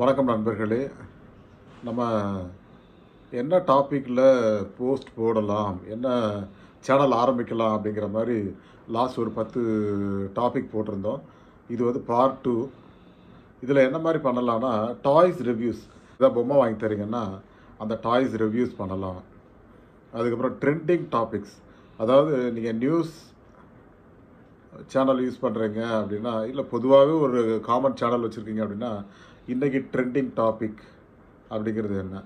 வணக்கம் நண்பர்களே நம்ம என்ன டாப்பிக்கில் போஸ்ட் போடலாம் என்ன சேனல் ஆரம்பிக்கலாம் அப்படிங்கிற மாதிரி லாஸ்ட் ஒரு பத்து டாபிக் போட்டிருந்தோம் இது வந்து பார்ட் டூ இதில் என்ன மாதிரி பண்ணலான்னா டாய்ஸ் ரிவ்யூஸ் இதாக பொம்மை வாங்கி தரீங்கன்னா அந்த டாய்ஸ் ரிவ்யூஸ் பண்ணலாம் அதுக்கப்புறம் ட்ரெண்டிங் டாபிக்ஸ் அதாவது நீங்கள் நியூஸ் சேனல் யூஸ் பண்ணுறீங்க அப்படின்னா இல்லை பொதுவாகவே ஒரு காமன் சேனல் வச்சுருக்கீங்க அப்படின்னா இன்றைக்கி ட்ரெண்டிங் டாபிக் அப்படிங்கிறது என்ன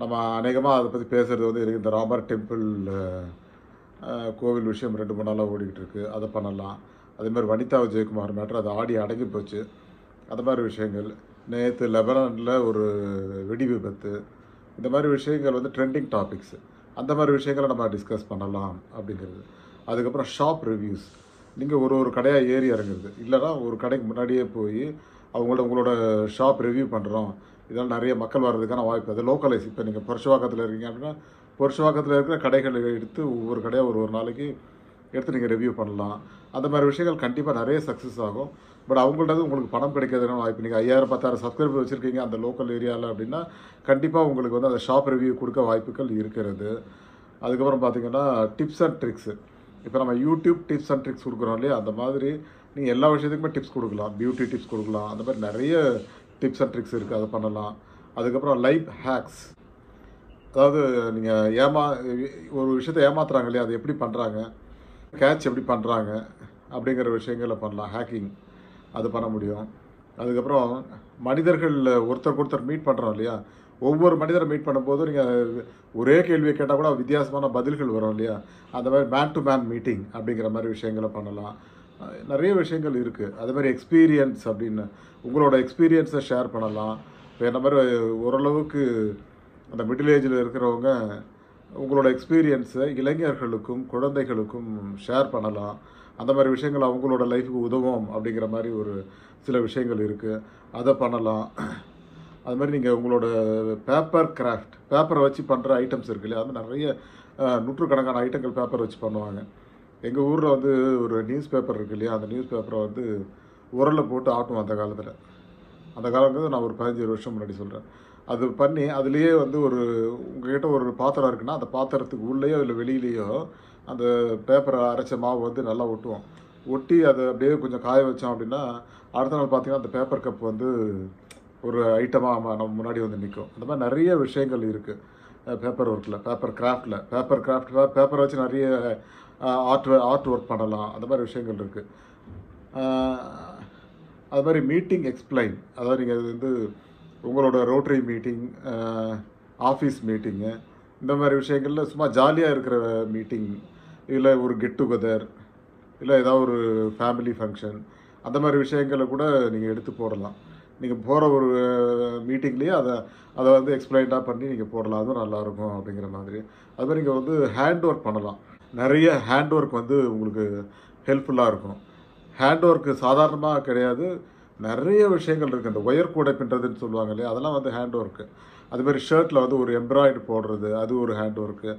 நம்ம அநேகமாக அதை பற்றி பேசுகிறது வந்து இருக்குது இந்த ராமர் டெம்பிள் கோவில் விஷயம் ரெண்டு மூணு நாளாக ஓடிக்கிட்டு இருக்குது அதை பண்ணலாம் அதேமாதிரி வனிதா விஜயகுமார் மேட்ரு அது ஆடி அடங்கி போச்சு அந்த மாதிரி விஷயங்கள் நேற்று லெபனனில் ஒரு வெடி விபத்து இந்த மாதிரி விஷயங்கள் வந்து ட்ரெண்டிங் டாபிக்ஸு அந்த மாதிரி விஷயங்களை நம்ம டிஸ்கஸ் பண்ணலாம் அப்படிங்கிறது அதுக்கப்புறம் ஷாப் ரிவ்யூஸ் நீங்கள் ஒரு ஒரு கடையாக ஏறி இறங்குறது இல்லைனா ஒரு கடைக்கு முன்னாடியே போய் அவங்களோட உங்களோட ஷாப் ரிவ்யூ பண்ணுறோம் இதெல்லாம் நிறைய மக்கள் வர்றதுக்கான வாய்ப்பு அது லோக்கலைஸ் இப்போ நீங்கள் பொருஷவாக்கத்தில் இருக்கீங்க அப்படின்னா பொருஷவாக்கத்தில் இருக்கிற கடைகளை எடுத்து ஒவ்வொரு கடையாக ஒரு ஒரு நாளைக்கு எடுத்து நீங்கள் ரிவ்யூ பண்ணலாம் அந்த மாதிரி விஷயங்கள் கண்டிப்பாக நிறைய சக்ஸஸ் ஆகும் பட் அவங்கள்ட்ட உங்களுக்கு பணம் கிடைக்கிறதுன வாய்ப்பு நீங்கள் ஐயாயிரம் பத்தாயிரம் சப்ஸ்கிரைபர் வச்சுருக்கீங்க அந்த லோக்கல் ஏரியாவில் அப்படின்னா கண்டிப்பாக உங்களுக்கு வந்து அந்த ஷாப் ரிவ்யூ கொடுக்க வாய்ப்புகள் இருக்கிறது அதுக்கப்புறம் பார்த்திங்கன்னா டிப்ஸ் அண்ட் ட்ரிக்ஸு இப்போ நம்ம யூடியூப் டிப்ஸ் அண்ட் ட்ரிக்ஸ் கொடுக்குறோம் இல்லையா அந்த மாதிரி நீங்கள் எல்லா விஷயத்துக்குமே டிப்ஸ் கொடுக்கலாம் பியூட்டி டிப்ஸ் கொடுக்கலாம் அந்த மாதிரி நிறைய டிப்ஸ் அண்ட் ட்ரிக்ஸ் இருக்குது அதை பண்ணலாம் அதுக்கப்புறம் லைஃப் ஹேக்ஸ் அதாவது நீங்கள் ஏமா ஒரு விஷயத்தை ஏமாத்துறாங்க இல்லையா அதை எப்படி பண்ணுறாங்க கேட்ச் எப்படி பண்ணுறாங்க அப்படிங்கிற விஷயங்களை பண்ணலாம் ஹேக்கிங் அது பண்ண முடியும் அதுக்கப்புறம் மனிதர்கள் ஒருத்தருக்கு ஒருத்தர் மீட் பண்ணுறோம் இல்லையா ஒவ்வொரு மனிதரை மீட் பண்ணும்போதும் நீங்கள் ஒரே கேள்வியை கேட்டால் கூட வித்தியாசமான பதில்கள் வரும் இல்லையா அந்த மாதிரி மேன் டு மேன் மீட்டிங் அப்படிங்கிற மாதிரி விஷயங்களை பண்ணலாம் நிறைய விஷயங்கள் இருக்குது அதே மாதிரி எக்ஸ்பீரியன்ஸ் அப்படின்னு உங்களோட எக்ஸ்பீரியன்ஸை ஷேர் பண்ணலாம் இப்போ என்ன மாதிரி ஓரளவுக்கு அந்த மிடில் ஏஜில் இருக்கிறவங்க உங்களோட எக்ஸ்பீரியன்ஸை இளைஞர்களுக்கும் குழந்தைகளுக்கும் ஷேர் பண்ணலாம் அந்த மாதிரி விஷயங்கள் அவங்களோட லைஃபுக்கு உதவும் அப்படிங்கிற மாதிரி ஒரு சில விஷயங்கள் இருக்குது அதை பண்ணலாம் அது மாதிரி நீங்கள் உங்களோட பேப்பர் கிராஃப்ட் பேப்பரை வச்சு பண்ணுற ஐட்டம்ஸ் இருக்கு இல்லையா அது நிறைய நூற்றுக்கணக்கான ஐட்டங்கள் பேப்பர் வச்சு பண்ணுவாங்க எங்கள் ஊரில் வந்து ஒரு நியூஸ் பேப்பர் இருக்கு இல்லையா அந்த நியூஸ் பேப்பரை வந்து உரலில் போட்டு ஆட்டும் அந்த காலத்தில் அந்த காலங்கிறது நான் ஒரு பதினஞ்சு வருஷம் முன்னாடி சொல்கிறேன் அது பண்ணி அதுலேயே வந்து ஒரு உங்ககிட்ட ஒரு பாத்திரம் இருக்குன்னா அந்த பாத்திரத்துக்கு உள்ளேயோ இல்லை வெளியிலேயோ அந்த பேப்பரை அரைச்ச மாவு வந்து நல்லா ஒட்டுவோம் ஒட்டி அதை அப்படியே கொஞ்சம் காய வச்சோம் அப்படின்னா அடுத்த நாள் பார்த்திங்கன்னா அந்த பேப்பர் கப் வந்து ஒரு ஐட்டமாக நம்ம முன்னாடி வந்து நிற்கும் அந்த மாதிரி நிறைய விஷயங்கள் இருக்குது பேப்பர் ஒர்க்கில் பேப்பர் கிராஃப்டில் பேப்பர் கிராஃப்ட் பேப்பரை வச்சு நிறைய ஆர்ட் ஆர்ட் ஒர்க் பண்ணலாம் அந்த மாதிரி விஷயங்கள் இருக்குது அது மாதிரி மீட்டிங் எக்ஸ்பிளைன் அதாவது நீங்கள் வந்து உங்களோட ரோட்டரி மீட்டிங் ஆஃபீஸ் மீட்டிங்கு இந்த மாதிரி விஷயங்களில் சும்மா ஜாலியாக இருக்கிற மீட்டிங் இல்லை ஒரு கெட் டுகெதர் இல்லை ஏதாவது ஒரு ஃபேமிலி ஃபங்க்ஷன் அந்த மாதிரி விஷயங்களை கூட நீங்கள் எடுத்து போடலாம் நீங்கள் போகிற ஒரு மீட்டிங்லேயே அதை அதை வந்து எக்ஸ்பிளைண்டாக பண்ணி நீங்கள் போடலாம் அதுவும் நல்லாயிருக்கும் அப்படிங்கிற மாதிரி அது மாதிரி நீங்கள் வந்து ஹேண்ட் ஒர்க் பண்ணலாம் நிறைய ஹேண்ட் ஒர்க் வந்து உங்களுக்கு ஹெல்ப்ஃபுல்லாக இருக்கும் ஹேண்ட் ஒர்க்கு சாதாரணமாக கிடையாது நிறைய விஷயங்கள் இருக்குது இந்த ஒயர் கூடை பின்னுறதுன்னு சொல்லுவாங்க இல்லையா அதெல்லாம் வந்து ஹேண்ட் ஒர்க்கு அது மாதிரி ஷர்ட்டில் வந்து ஒரு எம்ப்ராய்டு போடுறது அது ஒரு ஹேண்ட் ஒர்க்கு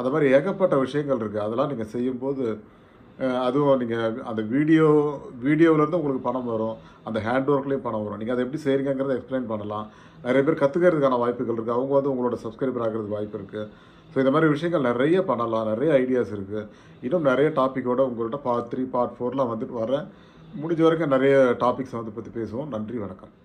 அது மாதிரி ஏகப்பட்ட விஷயங்கள் இருக்குது அதெல்லாம் நீங்கள் செய்யும்போது அதுவும் நீங்கள் அந்த வீடியோ வீடியோவிலேருந்து உங்களுக்கு பணம் வரும் அந்த ஹேண்ட் ஒர்க்லேயும் பணம் வரும் நீங்கள் அதை எப்படி செய்கிறீங்கிறத எக்ஸ்பிளைன் பண்ணலாம் நிறைய பேர் கற்றுக்கிறதுக்கான வாய்ப்புகள் இருக்குது அவங்க வந்து உங்களோட சப்ஸ்கிரைபர் ஆகிறது வாய்ப்பு இருக்குது ஸோ இந்த மாதிரி விஷயங்கள் நிறைய பண்ணலாம் நிறைய ஐடியாஸ் இருக்குது இன்னும் நிறைய டாப்பிக்கோடு உங்கள்கிட்ட பார்ட் த்ரீ பார்ட் ஃபோர்லாம் வந்துட்டு வரேன் முடிஞ்ச வரைக்கும் நிறைய டாபிக்ஸ் வந்து பற்றி பேசுவோம் நன்றி வணக்கம்